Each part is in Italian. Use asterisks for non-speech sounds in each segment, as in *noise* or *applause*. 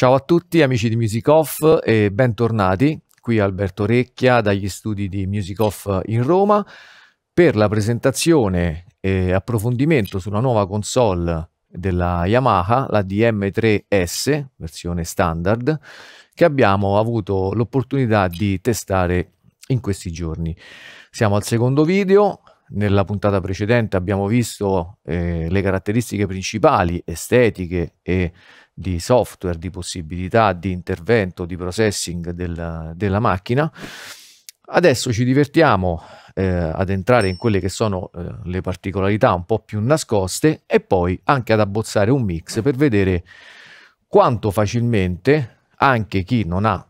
Ciao a tutti amici di Music Off e bentornati qui Alberto Recchia dagli studi di Music Off in Roma per la presentazione e approfondimento sulla nuova console della Yamaha, la DM3S, versione standard, che abbiamo avuto l'opportunità di testare in questi giorni. Siamo al secondo video, nella puntata precedente abbiamo visto eh, le caratteristiche principali estetiche e di software, di possibilità di intervento, di processing del, della macchina. Adesso ci divertiamo eh, ad entrare in quelle che sono eh, le particolarità un po' più nascoste e poi anche ad abbozzare un mix per vedere quanto facilmente anche chi non ha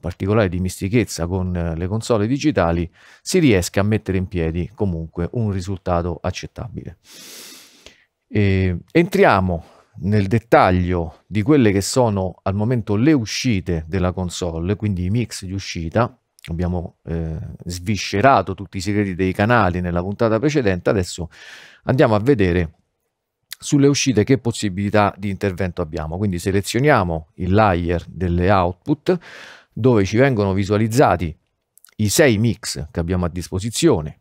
particolare dimistichezza con eh, le console digitali si riesca a mettere in piedi comunque un risultato accettabile. E entriamo nel dettaglio di quelle che sono al momento le uscite della console, quindi i mix di uscita, abbiamo eh, sviscerato tutti i segreti dei canali nella puntata precedente, adesso andiamo a vedere sulle uscite che possibilità di intervento abbiamo. Quindi selezioniamo il layer delle output dove ci vengono visualizzati i sei mix che abbiamo a disposizione,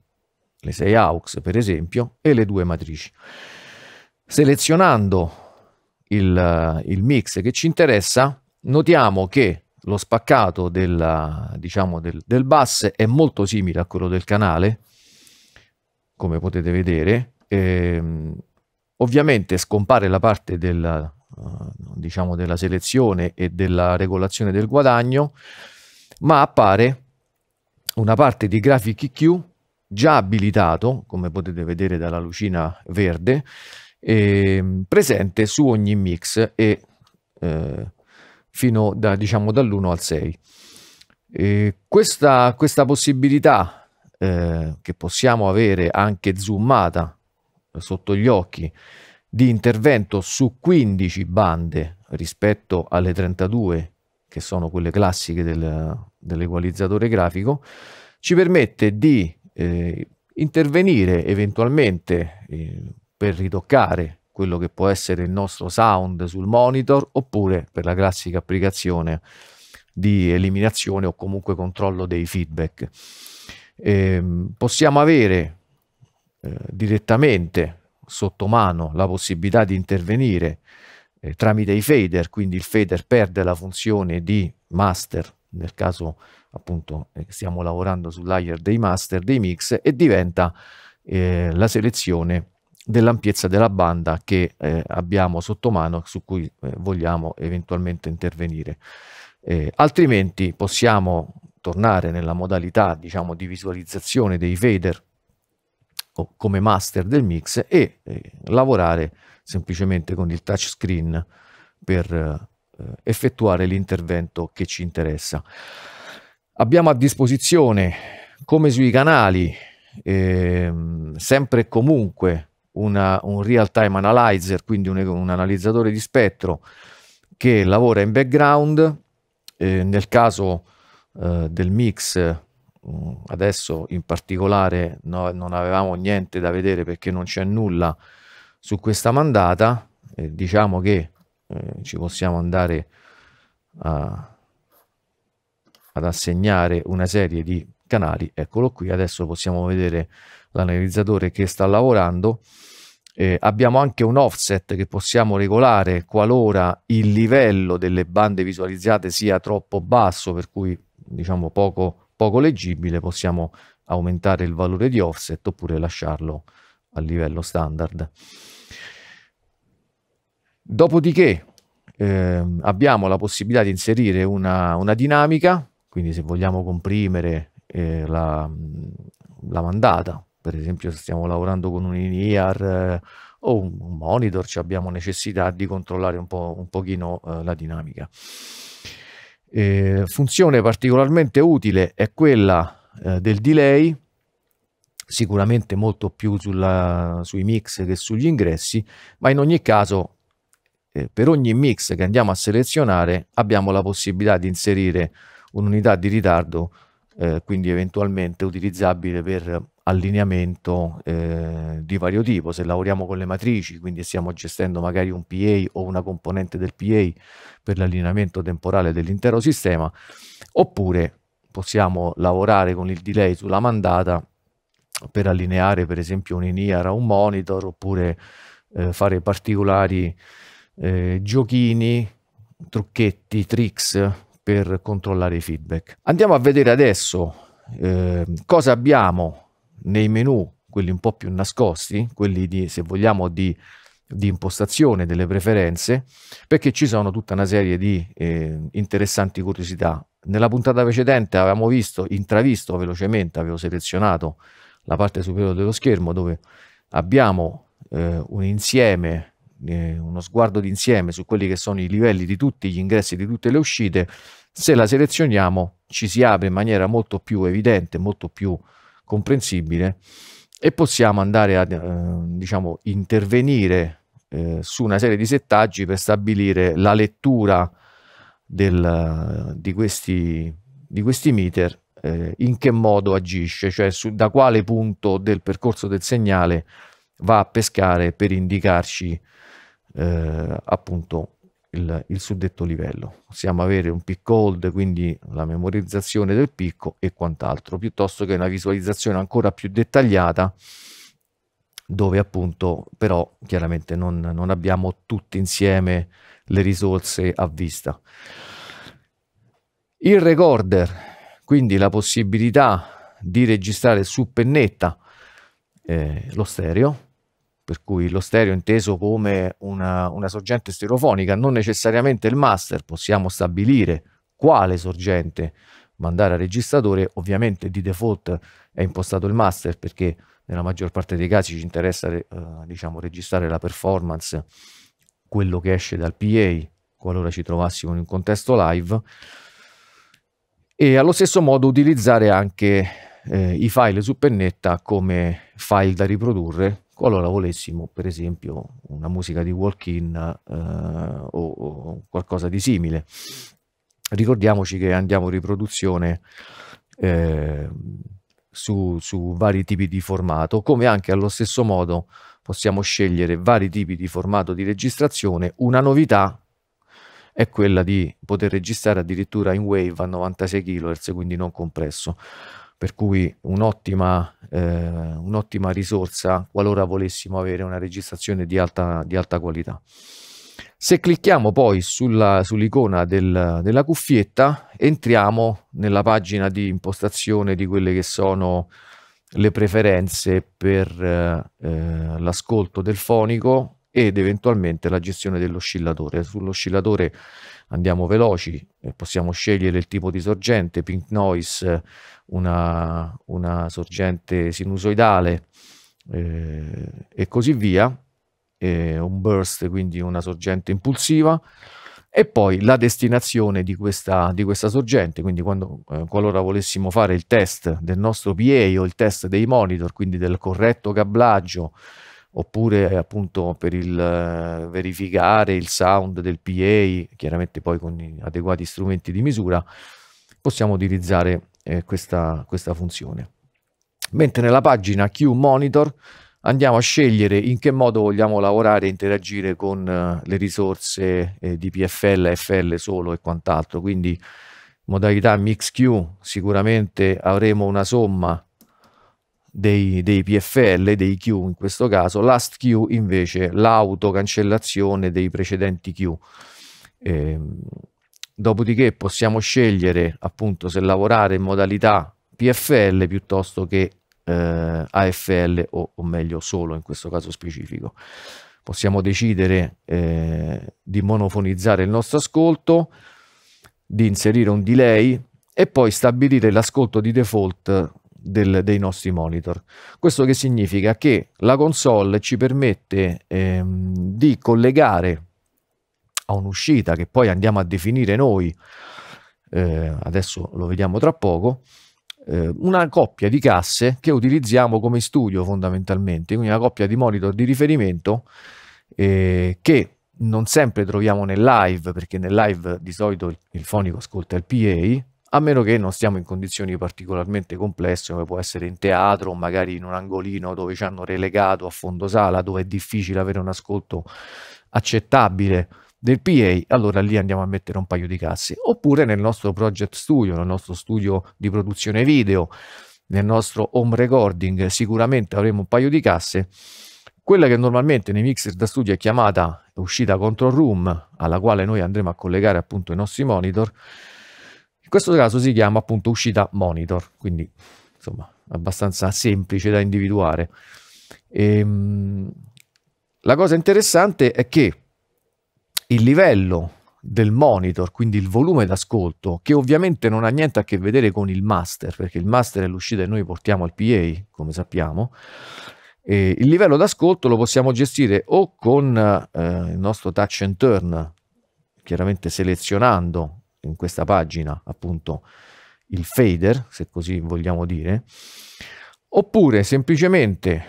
le sei aux per esempio e le due matrici. Selezionando il, il mix che ci interessa, notiamo che lo spaccato della, diciamo del, del bus è molto simile a quello del canale, come potete vedere. Ehm, ovviamente scompare la parte del, eh, diciamo della selezione e della regolazione del guadagno, ma appare una parte di Graphic EQ già abilitato, come potete vedere dalla lucina verde, eh, presente su ogni mix e eh, fino da, diciamo, dall'1 al 6. Eh, questa, questa, possibilità eh, che possiamo avere anche zoomata eh, sotto gli occhi di intervento su 15 bande rispetto alle 32 che sono quelle classiche del, dell'equalizzatore grafico ci permette di eh, intervenire eventualmente per ritoccare quello che può essere il nostro sound sul monitor oppure per la classica applicazione di eliminazione o comunque controllo dei feedback. Eh, possiamo avere eh, direttamente sotto mano la possibilità di intervenire eh, tramite i fader, quindi il fader perde la funzione di master nel caso appunto eh, stiamo lavorando sul layer dei master dei mix e diventa eh, la selezione dell'ampiezza della banda che eh, abbiamo sotto mano su cui eh, vogliamo eventualmente intervenire. Eh, altrimenti possiamo tornare nella modalità diciamo, di visualizzazione dei fader o, come master del mix e eh, lavorare semplicemente con il touchscreen per eh, effettuare l'intervento che ci interessa. Abbiamo a disposizione, come sui canali, ehm, sempre e comunque una, un real time analyzer, quindi un, un, analizzatore di spettro che lavora in background, eh, nel caso eh, del mix mm, adesso in particolare no, non avevamo niente da vedere perché non c'è nulla su questa mandata, eh, diciamo che eh, ci possiamo andare a, ad assegnare una serie di canali, eccolo qui, adesso possiamo vedere l'analizzatore che sta lavorando. Eh, abbiamo anche un offset che possiamo regolare qualora il livello delle bande visualizzate sia troppo basso, per cui diciamo poco, poco leggibile, possiamo aumentare il valore di offset oppure lasciarlo a livello standard. Dopodiché eh, abbiamo la possibilità di inserire una, una dinamica, quindi se vogliamo comprimere eh, la, la mandata per esempio se stiamo lavorando con un INIAR eh, o un, un monitor, abbiamo necessità di controllare un, po', un pochino eh, la dinamica. Eh, funzione particolarmente utile è quella eh, del delay, sicuramente molto più sulla, sui mix che sugli ingressi, ma in ogni caso eh, per ogni mix che andiamo a selezionare abbiamo la possibilità di inserire un'unità di ritardo eh, quindi eventualmente utilizzabile per allineamento eh, di vario tipo, se lavoriamo con le matrici, quindi stiamo gestendo magari un PA o una componente del PA per l'allineamento temporale dell'intero sistema, oppure possiamo lavorare con il delay sulla mandata per allineare per esempio un INIAR a un monitor oppure eh, fare particolari eh, giochini, trucchetti, tricks per controllare i feedback. Andiamo a vedere adesso eh, cosa abbiamo nei menu, quelli un po' più nascosti, quelli di, se vogliamo, di, di impostazione delle preferenze, perché ci sono tutta una serie di eh, interessanti curiosità. Nella puntata precedente avevamo visto, intravisto velocemente, avevo selezionato la parte superiore dello schermo dove abbiamo eh, un insieme, eh, uno sguardo d'insieme su quelli che sono i livelli di tutti gli ingressi e di tutte le uscite se la selezioniamo ci si apre in maniera molto più evidente, molto più comprensibile e possiamo andare a eh, diciamo, intervenire eh, su una serie di settaggi per stabilire la lettura del, di, questi, di questi meter eh, in che modo agisce, cioè su, da quale punto del percorso del segnale va a pescare per indicarci eh, appunto il, il, suddetto livello. Possiamo avere un peak hold, quindi la memorizzazione del picco e quant'altro, piuttosto che una visualizzazione ancora più dettagliata dove appunto però chiaramente non, non abbiamo tutti insieme le risorse a vista. Il recorder, quindi la possibilità di registrare su pennetta eh, lo stereo, per cui lo stereo inteso come una, una sorgente stereofonica, non necessariamente il master, possiamo stabilire quale sorgente mandare al registratore, ovviamente di default è impostato il master perché nella maggior parte dei casi ci interessa eh, diciamo, registrare la performance, quello che esce dal PA, qualora ci trovassimo in un contesto live, e allo stesso modo utilizzare anche eh, i file su pennetta come file da riprodurre qualora ecco, volessimo per esempio una musica di walk-in eh, o, o, qualcosa di simile. Ricordiamoci che andiamo in riproduzione eh, su, su vari tipi di formato, come anche allo stesso modo possiamo scegliere vari tipi di formato di registrazione. Una novità è quella di poter registrare addirittura in wave a 96 kHz, quindi non compresso, per cui un'ottima eh, un'ottima risorsa qualora volessimo avere una registrazione di alta, di alta qualità. Se clicchiamo poi sull'icona del, della cuffietta, entriamo nella pagina di impostazione di quelle che sono le preferenze per eh, eh l'ascolto del fonico ed eventualmente la gestione dell'oscillatore. Sull'oscillatore andiamo veloci, eh, possiamo scegliere il tipo di sorgente, pink noise, eh, una, una sorgente sinusoidale eh, e così via, eh, un burst, quindi una sorgente impulsiva e poi la destinazione di questa, di questa sorgente, quindi quando, eh, qualora volessimo fare il test del nostro PA o il test dei monitor, quindi del corretto cablaggio oppure appunto per il eh, verificare il sound del PA, chiaramente poi con adeguati strumenti di misura, possiamo utilizzare eh, questa, questa funzione. Mentre nella pagina Q Monitor andiamo a scegliere in che modo vogliamo lavorare e interagire con eh, le risorse eh, di PFL, FL solo e quant'altro, quindi modalità MixQ sicuramente avremo una somma dei, dei, PFL, dei Q in questo caso, last Q invece l'autocancellazione dei precedenti Q. Eh, dopodiché possiamo scegliere appunto se lavorare in modalità PFL piuttosto che eh, AFL o, o, meglio solo in questo caso specifico. Possiamo decidere eh, di monofonizzare il nostro ascolto, di inserire un delay e poi stabilire l'ascolto di default del, dei nostri monitor. Questo che significa che la console ci permette ehm, di collegare a un'uscita che poi andiamo a definire noi, eh, adesso lo vediamo tra poco, eh, una coppia di casse che utilizziamo come studio fondamentalmente, quindi una coppia di monitor di riferimento eh, che non sempre troviamo nel live, perché nel live di solito il, il fonico ascolta il PA, a meno che non stiamo in condizioni particolarmente complesse come può essere in teatro o magari in un angolino dove ci hanno relegato a fondo sala, dove è difficile avere un ascolto accettabile del PA, allora lì andiamo a mettere un paio di casse oppure nel nostro project studio, nel nostro studio di produzione video, nel nostro home recording, sicuramente avremo un paio di casse. Quella che normalmente nei mixer da studio è chiamata uscita control room, alla quale noi andremo a collegare appunto i nostri monitor, in questo caso si chiama appunto uscita monitor, quindi insomma abbastanza semplice da individuare. E, ehm, la cosa interessante è che il livello del monitor, quindi il volume d'ascolto, che ovviamente non ha niente a che vedere con il master, perché il master è l'uscita e noi portiamo al PA, come sappiamo, e il livello d'ascolto lo possiamo gestire o con eh, il nostro touch and turn, chiaramente selezionando in questa pagina appunto il fader, se così vogliamo dire, oppure semplicemente,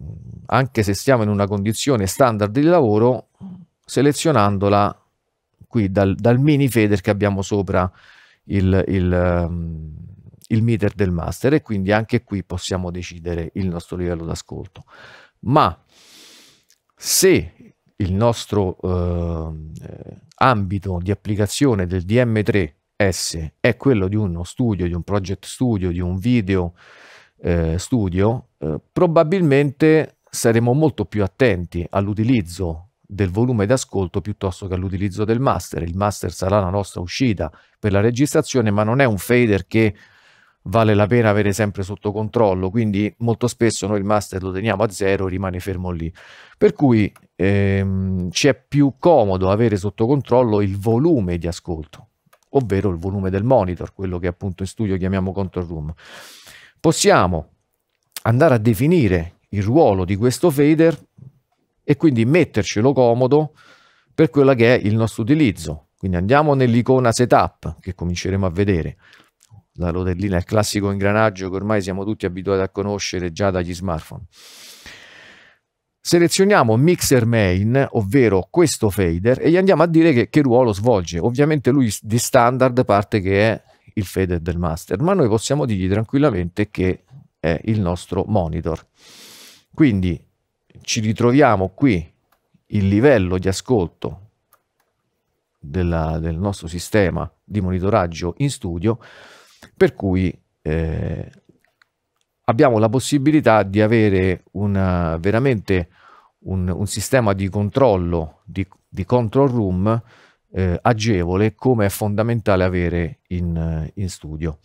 mm, anche se siamo in una condizione standard di lavoro, selezionandola qui dal, dal mini fader che abbiamo sopra il, il, mm, il meter del master e quindi anche qui possiamo decidere il nostro livello d'ascolto. Ma se il nostro ehm, eh, ambito di applicazione del DM3S è quello di uno studio, di un project studio, di un video eh, studio, eh, probabilmente saremo molto più attenti all'utilizzo del volume d'ascolto piuttosto che all'utilizzo del master. Il master sarà la nostra uscita per la registrazione, ma non è un fader che vale la pena avere sempre sotto controllo, quindi molto spesso noi il master lo teniamo a zero, e rimane fermo lì. Per cui ehm, ci è più comodo avere sotto controllo il volume di ascolto, ovvero il volume del monitor, quello che appunto in studio chiamiamo control room. Possiamo andare a definire il ruolo di questo fader e quindi mettercelo comodo per quello che è il nostro utilizzo. Quindi andiamo nell'icona setup che cominceremo a vedere. La rotellina è il classico ingranaggio che ormai siamo tutti abituati a conoscere già dagli smartphone. Selezioniamo mixer main, ovvero questo fader, e gli andiamo a dire che, che ruolo svolge. Ovviamente lui di standard parte che è il fader del master, ma noi possiamo dirgli tranquillamente che è il nostro monitor. Quindi ci ritroviamo qui il livello di ascolto della, del nostro sistema di monitoraggio in studio per cui eh, abbiamo la possibilità di avere una, veramente un, un, sistema di controllo, di, di control room eh, agevole come è fondamentale avere in, in studio.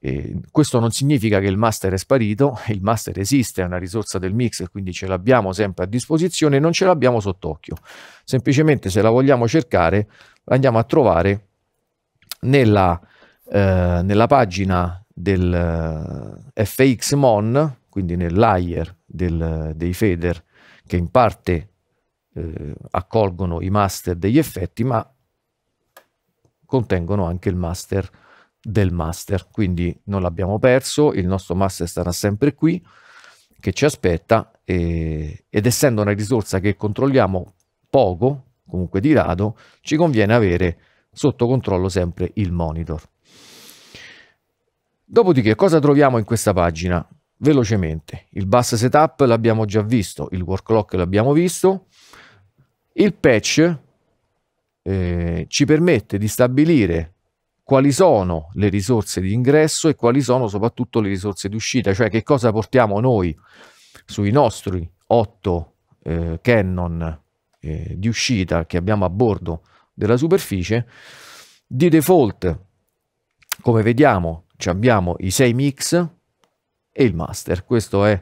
E questo non significa che il master è sparito, *laughs* il master esiste, è una risorsa del mix quindi ce l'abbiamo sempre a disposizione, non ce l'abbiamo sott'occhio. Semplicemente se la vogliamo cercare andiamo a trovare nella eh, nella pagina del eh, FXMON, quindi nel nell'ayer dei fader che in parte eh, accolgono i master degli effetti, ma contengono anche il master del master. Quindi non l'abbiamo perso, il nostro master sarà sempre qui che ci aspetta e, ed essendo una risorsa che controlliamo poco, comunque di rado, ci conviene avere sotto controllo sempre il monitor. Dopodiché cosa troviamo in questa pagina? Velocemente, il bus setup l'abbiamo già visto, il work clock l'abbiamo visto, il patch eh, ci permette di stabilire quali sono le risorse di ingresso e quali sono soprattutto le risorse di uscita, cioè che cosa portiamo noi sui nostri 8 eh, Canon eh, di uscita che abbiamo a bordo della superficie. Di default, come vediamo, abbiamo i 6 mix e il master. Questo è,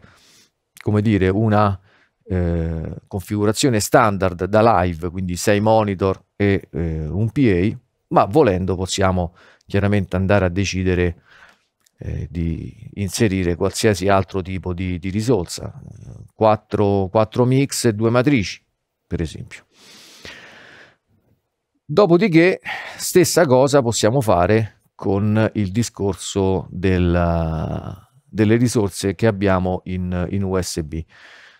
come dire, una eh, configurazione standard da live, quindi 6 monitor e eh, un PA, ma volendo possiamo chiaramente andare a decidere eh, di inserire qualsiasi altro tipo di, di risorsa, 4, 4 mix e 2 matrici, per esempio. Dopodiché, stessa cosa possiamo fare con il discorso della, delle risorse che abbiamo in, in USB.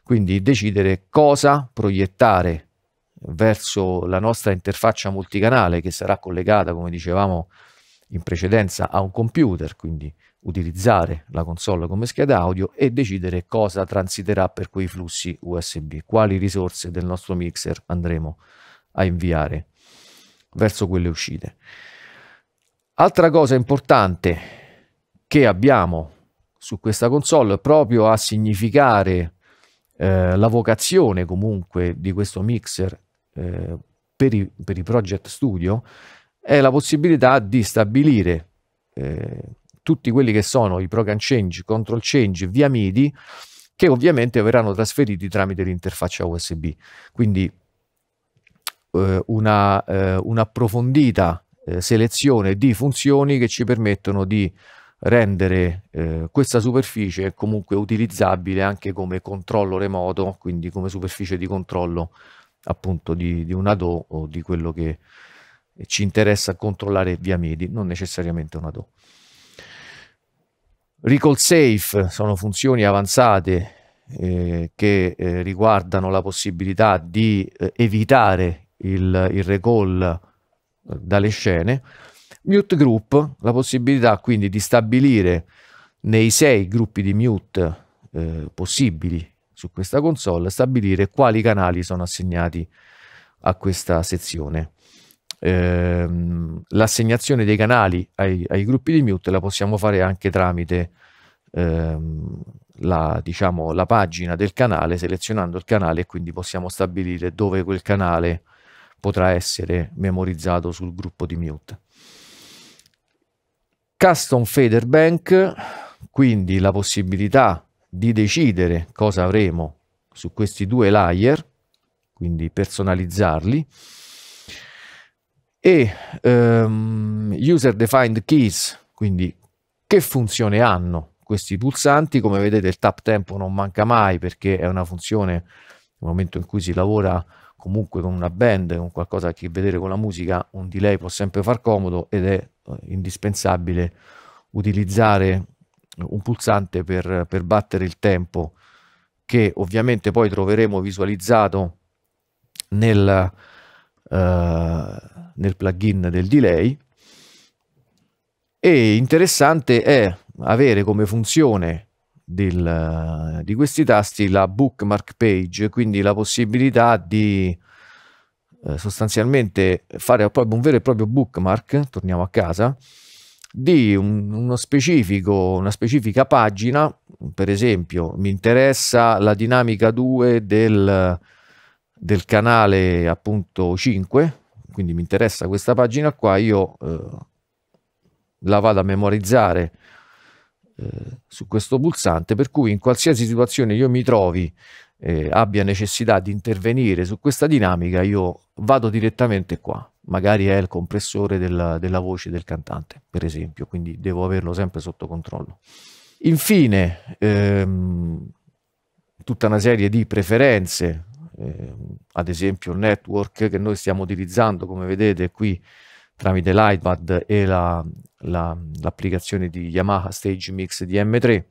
Quindi decidere cosa proiettare verso la nostra interfaccia multicanale che sarà collegata, come dicevamo in precedenza, a un computer, quindi utilizzare la console come scheda audio e decidere cosa transiterà per quei flussi USB, quali risorse del nostro mixer andremo a inviare verso quelle uscite. Altra cosa importante che abbiamo su questa console proprio a significare eh, la vocazione comunque di questo mixer eh, per, i, per, i, Project Studio è la possibilità di stabilire eh, tutti quelli che sono i program change, control change via MIDI che ovviamente verranno trasferiti tramite l'interfaccia USB. Quindi eh, una, eh, un'approfondita eh, selezione di funzioni che ci permettono di rendere eh, questa superficie comunque utilizzabile anche come controllo remoto, quindi come superficie di controllo appunto di, di una DO o di quello che ci interessa controllare via MIDI, non necessariamente una DO. Recall Safe sono funzioni avanzate eh, che eh, riguardano la possibilità di eh, evitare il, il recall dalle scene. Mute group, la possibilità quindi di stabilire nei sei gruppi di mute eh, possibili su questa console, stabilire quali canali sono assegnati a questa sezione. Ehm, l'assegnazione dei canali ai, ai, gruppi di mute la possiamo fare anche tramite ehm, la, diciamo, la, pagina del canale, selezionando il canale e quindi possiamo stabilire dove quel canale è potrà essere memorizzato sul gruppo di Mute. Custom Fader Bank, quindi la possibilità di decidere cosa avremo su questi due layer, quindi personalizzarli, e um, User Defined Keys, quindi che funzione hanno questi pulsanti. Come vedete il tap tempo non manca mai perché è una funzione nel momento in cui si lavora comunque con una band, con qualcosa a che vedere con la musica, un delay può sempre far comodo ed è eh, indispensabile utilizzare un pulsante per, per battere il tempo che ovviamente poi troveremo visualizzato nel, uh, nel plugin del delay e interessante è avere come funzione del, di questi tasti la bookmark page, quindi la possibilità di eh, sostanzialmente fare proprio un vero e proprio bookmark, torniamo a casa, di un, uno specifico, una specifica pagina, per esempio mi interessa la dinamica 2 del, del canale appunto 5, quindi mi interessa questa pagina qua, io eh, la vado a memorizzare eh, su questo pulsante, per cui in qualsiasi situazione io mi trovi eh, abbia necessità di intervenire su questa dinamica, io vado direttamente qua. Magari è il compressore della, della voce del cantante, per esempio, quindi devo averlo sempre sotto controllo. Infine, ehm, tutta una serie di preferenze, ehm, ad esempio il network che noi stiamo utilizzando, come vedete qui tramite l'iPad e la, la, l'applicazione di Yamaha Stage Mix DM3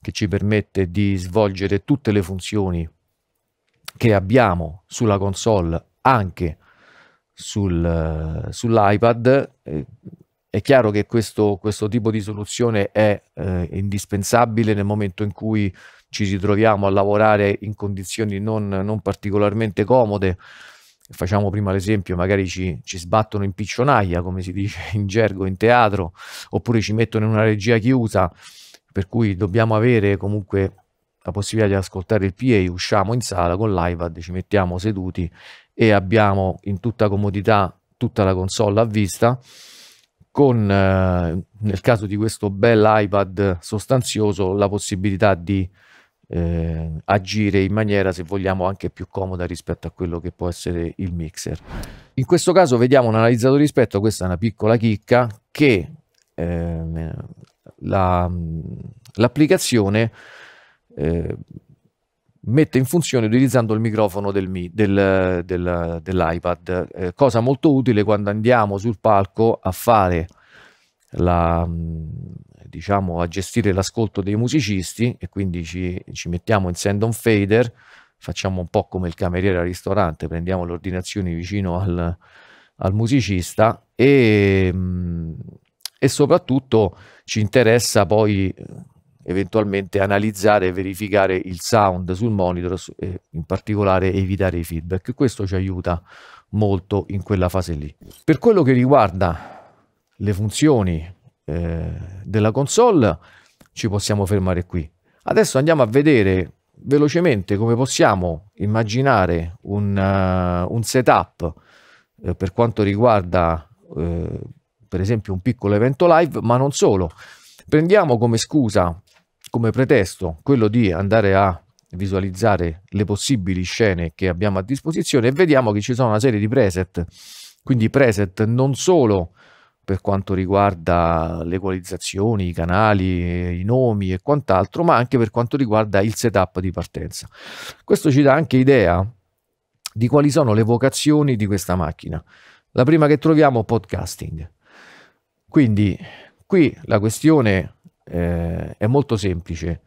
che ci permette di svolgere tutte le funzioni che abbiamo sulla console anche sul, sull'iPad. Eh, è chiaro che questo, questo tipo di soluzione è eh, indispensabile nel momento in cui ci ritroviamo a lavorare in condizioni non, non particolarmente comode facciamo prima l'esempio, magari ci, ci, sbattono in piccionaia, come si dice *laughs* in gergo, in teatro, oppure ci mettono in una regia chiusa, per cui dobbiamo avere comunque la possibilità di ascoltare il PA, usciamo in sala con l'iPad, ci mettiamo seduti e abbiamo in tutta comodità tutta la console a vista, con eh, nel caso di questo bel iPad sostanzioso la possibilità di eh, agire in maniera, se vogliamo, anche più comoda rispetto a quello che può essere il mixer. In questo caso vediamo un analizzato rispetto, questa è una piccola chicca che eh, l'applicazione la, eh, mette in funzione utilizzando il microfono del, del, del, dell'iPad, eh, cosa molto utile quando andiamo sul palco a fare la, diciamo, a gestire l'ascolto dei musicisti e quindi ci, ci mettiamo in send on fader, facciamo un po' come il cameriere al ristorante, prendiamo le ordinazioni vicino al, al musicista e, mm, e, soprattutto ci interessa poi eh, eventualmente analizzare e verificare il sound sul monitor e in particolare evitare i feedback. Questo ci aiuta molto in quella fase lì. Per quello che riguarda le funzioni eh, della console ci possiamo fermare qui. Adesso andiamo a vedere velocemente come possiamo immaginare un, uh, un setup eh, per quanto riguarda eh, per esempio un piccolo evento live, ma non solo. Prendiamo come scusa, come pretesto, quello di andare a visualizzare le possibili scene che abbiamo a disposizione e vediamo che ci sono una serie di preset, quindi preset non solo per quanto riguarda le equalizzazioni, i canali, i nomi e quant'altro, ma anche per quanto riguarda il setup di partenza. Questo ci dà anche idea di quali sono le vocazioni di questa macchina. La prima che troviamo è podcasting. Quindi qui la questione eh, è molto semplice.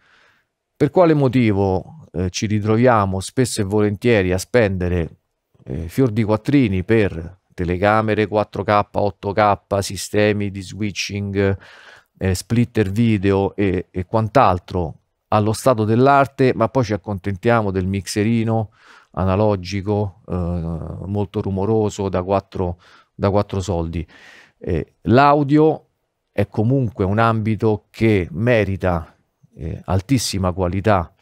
Per quale motivo eh, ci ritroviamo spesso e volentieri a spendere eh, fior di quattrini per telecamere 4K, 8K, sistemi di switching, eh, splitter video e, e quant'altro allo stato dell'arte, ma poi ci accontentiamo del mixerino analogico eh, molto rumoroso da 4, da 4 soldi. Eh, l'audio è comunque un ambito che merita eh, altissima qualità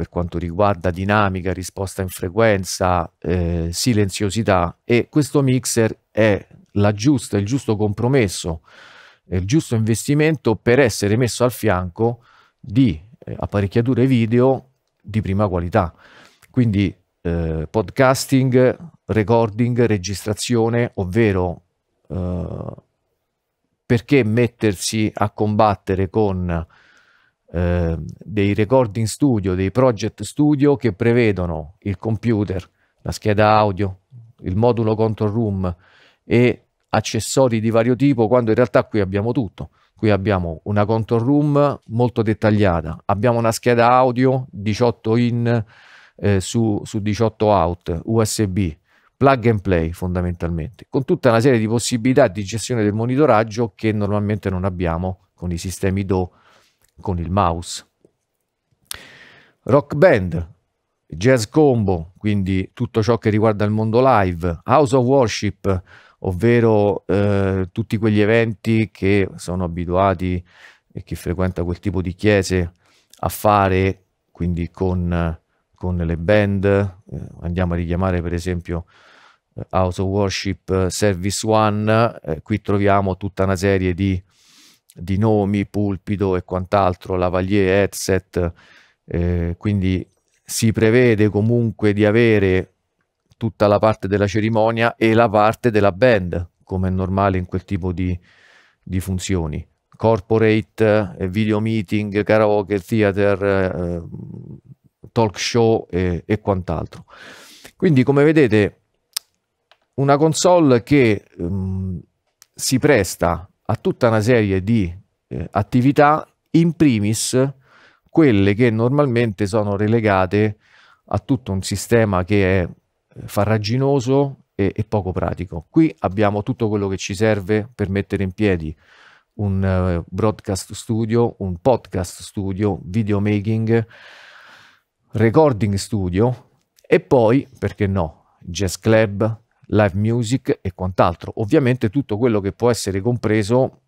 per quanto riguarda dinamica, risposta in frequenza, eh, silenziosità e questo mixer è la giusta, il giusto compromesso, il giusto investimento per essere messo al fianco di eh, apparecchiature video di prima qualità. Quindi eh, podcasting, recording, registrazione, ovvero eh, perché mettersi a combattere con Ehm, dei recording studio, dei project studio che prevedono il computer, la scheda audio, il modulo control room e accessori di vario tipo, quando in realtà qui abbiamo tutto. Qui abbiamo una control room molto dettagliata, abbiamo una scheda audio 18 in eh, su, su 18 out USB, plug and play fondamentalmente, con tutta una serie di possibilità di gestione del monitoraggio che normalmente non abbiamo con i sistemi DO con il mouse. Rock band, jazz combo, quindi tutto ciò che riguarda il mondo live, house of worship, ovvero eh, tutti quegli eventi che sono abituati e chi frequenta quel tipo di chiese a fare, quindi con, con le band, eh, andiamo a richiamare per esempio eh, House of Worship eh, Service One, eh, qui troviamo tutta una serie di di nomi, pulpito e quant'altro, lavalier, headset, eh, quindi si prevede comunque di avere tutta la parte della cerimonia e la parte della band, come è normale in quel tipo di, di funzioni. Corporate, eh, video meeting, karaoke, theater, eh, eh, talk show e, e quant'altro. Quindi come vedete una console che um, si presta a tutta una serie di eh, attività, in primis quelle che normalmente sono relegate a tutto un sistema che è eh, farraginoso e, e poco pratico. Qui abbiamo tutto quello che ci serve per mettere in piedi un eh, broadcast studio, un podcast studio, videomaking, recording studio e poi, perché no, jazz club, live music e quant'altro. Ovviamente tutto quello che può essere compreso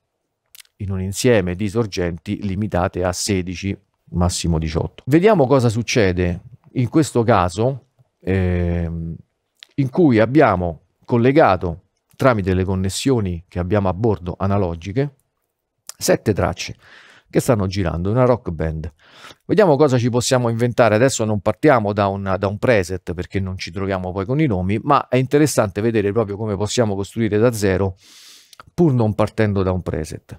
in un insieme di sorgenti limitate a 16, massimo 18. Vediamo cosa succede in questo caso eh, in cui abbiamo collegato tramite le connessioni che abbiamo a bordo analogiche sette tracce che stanno girando, una rock band. Vediamo cosa ci possiamo inventare. Adesso non partiamo da, una, da un preset perché non ci troviamo poi con i nomi, ma è interessante vedere proprio come possiamo costruire da zero pur non partendo da un preset,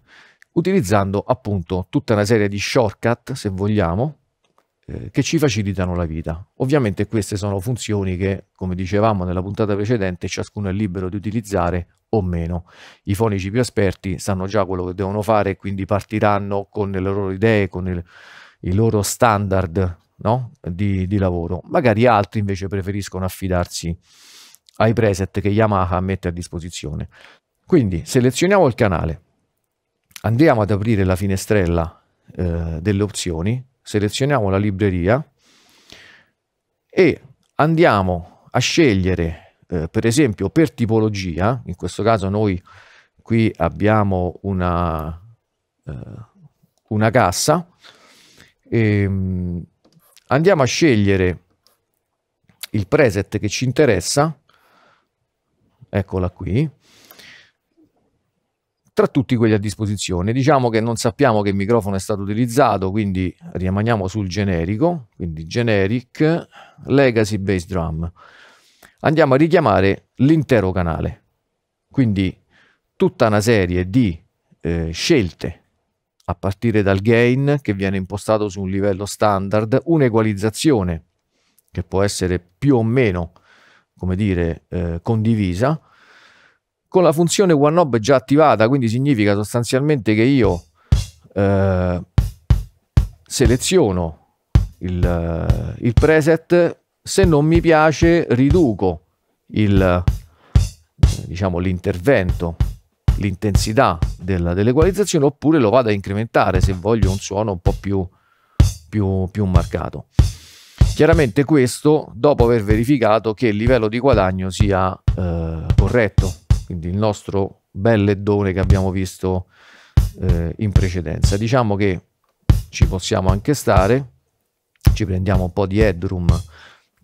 utilizzando appunto tutta una serie di shortcut, se vogliamo, eh, che ci facilitano la vita. Ovviamente queste sono funzioni che, come dicevamo nella puntata precedente, ciascuno è libero di utilizzare o meno. I fonici più esperti sanno già quello che devono fare e quindi partiranno con le loro idee, con il, i loro standard no? di, di lavoro. Magari altri invece preferiscono affidarsi ai preset che Yamaha mette a disposizione. Quindi selezioniamo il canale, andiamo ad aprire la finestrella eh, delle opzioni selezioniamo la libreria e andiamo a scegliere, eh, per esempio, per tipologia, in questo caso noi qui abbiamo una, eh, una cassa, e, ehm, andiamo a scegliere il preset che ci interessa, eccola qui, tra tutti quelli a disposizione. Diciamo che non sappiamo che microfono è stato utilizzato, quindi rimaniamo sul generico, quindi generic legacy bass drum. Andiamo a richiamare l'intero canale, quindi tutta una serie di eh, scelte a partire dal gain che viene impostato su un livello standard, un'equalizzazione che può essere più o meno, come dire, eh, condivisa, con la funzione OneNob già attivata, quindi significa sostanzialmente che io eh, seleziono il, eh, il, preset, se non mi piace riduco il, eh, diciamo, l'intervento, l'intensità dell'equalizzazione oppure lo vado a incrementare se voglio un suono un po' più, più, più marcato. Chiaramente questo dopo aver verificato che il livello di guadagno sia eh, corretto, quindi il nostro bel leddone che abbiamo visto eh, in precedenza. Diciamo che ci possiamo anche stare, ci prendiamo un po' di headroom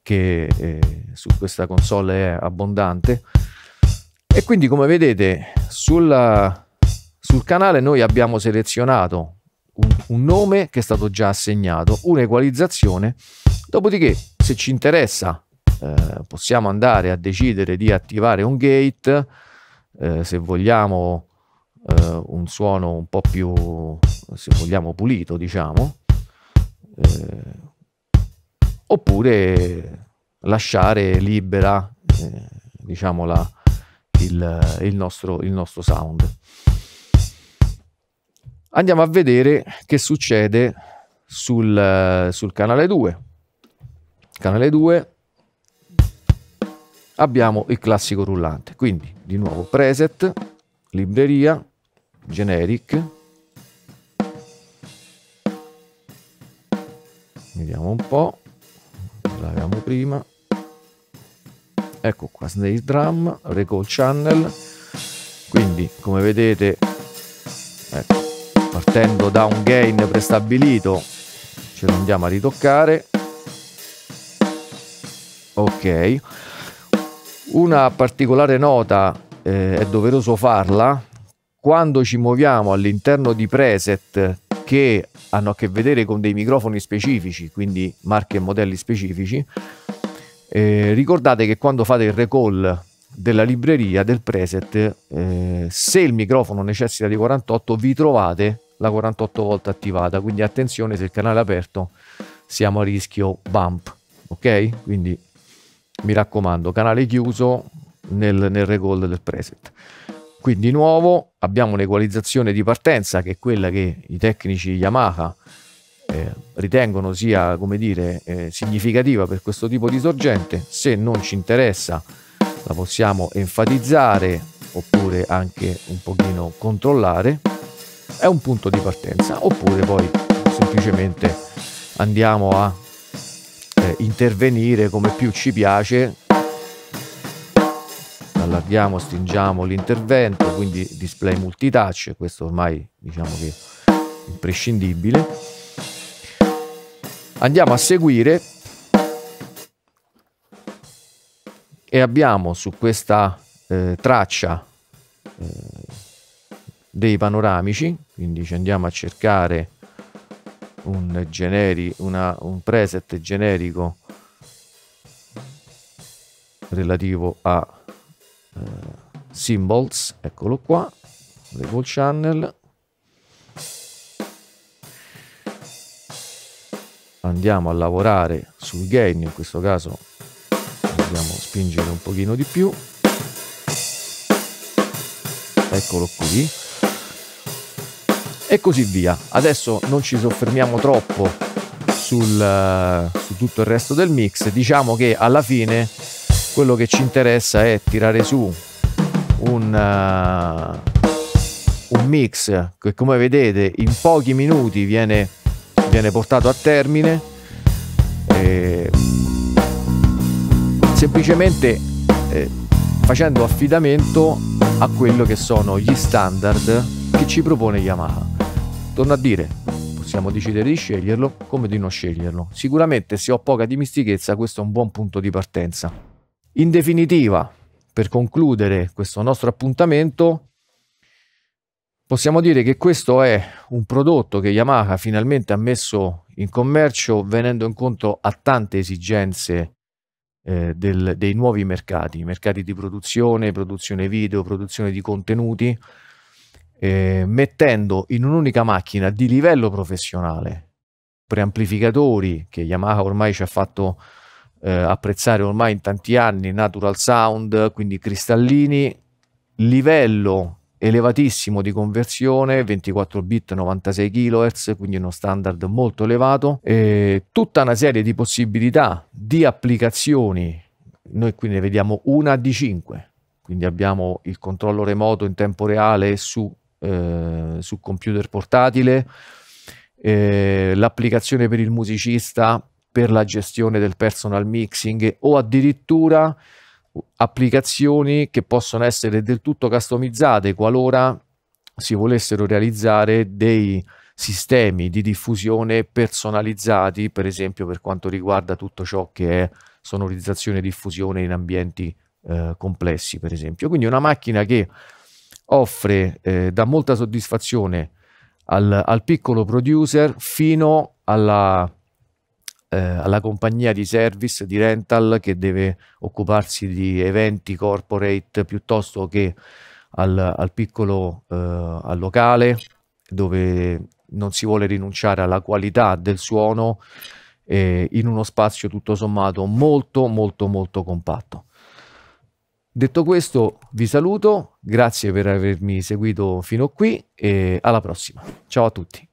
che eh, su questa console è abbondante e quindi come vedete sulla, sul canale noi abbiamo selezionato un, un nome che è stato già assegnato, un'equalizzazione, dopodiché se ci interessa eh, possiamo andare a decidere di attivare un gate eh, se vogliamo eh, un suono un po' più, se vogliamo, pulito, diciamo, eh, oppure lasciare libera, eh, diciamo, la, il, il, nostro, il nostro sound. Andiamo a vedere che succede sul, sul canale 2. Canale 2 abbiamo il classico rullante. Quindi di nuovo preset, libreria, generic. Vediamo un po', l'avevamo prima. Ecco qua, Snake Drum, Recall Channel. Quindi come vedete, ecco, partendo da un gain prestabilito, ce lo andiamo a ritoccare. Ok una particolare nota eh, è doveroso farla quando ci muoviamo all'interno di preset che hanno a che vedere con dei microfoni specifici, quindi marche e modelli specifici. Eh, ricordate che quando fate il recall della libreria del preset, eh, se il microfono necessita di 48, vi trovate la 48 volte attivata. Quindi attenzione se il canale è aperto, siamo a rischio bump. Ok? Quindi mi raccomando canale chiuso nel, nel recall del preset quindi di nuovo abbiamo un'equalizzazione di partenza che è quella che i tecnici Yamaha eh, ritengono sia come dire eh, significativa per questo tipo di sorgente se non ci interessa la possiamo enfatizzare oppure anche un pochino controllare è un punto di partenza oppure poi semplicemente andiamo a eh, intervenire come più ci piace. Allarghiamo, stringiamo l'intervento, quindi display multitouch, questo ormai diciamo che è imprescindibile. Andiamo a seguire e abbiamo su questa eh, traccia eh, dei panoramici, quindi ci andiamo a cercare un, generi, una, un preset generico relativo a eh, symbols, eccolo qua, label channel. Andiamo a lavorare sul gain, in questo caso dobbiamo spingere un pochino di più. Eccolo qui e così via. Adesso non ci soffermiamo troppo sul, eh, su tutto il resto del mix, diciamo che alla fine quello che ci interessa è tirare su un, uh, un mix che come vedete in pochi minuti viene, viene portato a termine. E semplicemente eh, facendo affidamento a quello che sono gli standard che ci propone Yamaha. Torno a dire, possiamo decidere di sceglierlo come di non sceglierlo. Sicuramente se ho poca dimistichezza questo è un buon punto di partenza. In definitiva, per concludere questo nostro appuntamento, possiamo dire che questo è un prodotto che Yamaha finalmente ha messo in commercio venendo incontro a tante esigenze eh, del, dei nuovi mercati, mercati di produzione, produzione video, produzione di contenuti, eh, mettendo in un'unica macchina di livello professionale preamplificatori che Yamaha ormai ci ha fatto eh, apprezzare ormai in tanti anni, natural sound, quindi cristallini, livello elevatissimo di conversione 24 bit 96 kHz quindi uno standard molto elevato e tutta una serie di possibilità di applicazioni noi qui ne vediamo una di 5 quindi abbiamo il controllo remoto in tempo reale su eh, su computer portatile, eh, l'applicazione per il musicista per la gestione del personal mixing o addirittura applicazioni che possono essere del tutto customizzate qualora si volessero realizzare dei sistemi di diffusione personalizzati, per esempio per quanto riguarda tutto ciò che è sonorizzazione e diffusione in ambienti eh, complessi, per esempio. Quindi una macchina che offre, eh, dà molta soddisfazione al, al, piccolo producer fino alla, eh, alla compagnia di service, di rental, che deve occuparsi di eventi corporate piuttosto che al, al piccolo eh, al locale, dove non si vuole rinunciare alla qualità del suono eh, in uno spazio tutto sommato molto molto molto compatto. Detto questo, vi saluto, grazie per avermi seguito fino qui e alla prossima. Ciao a tutti.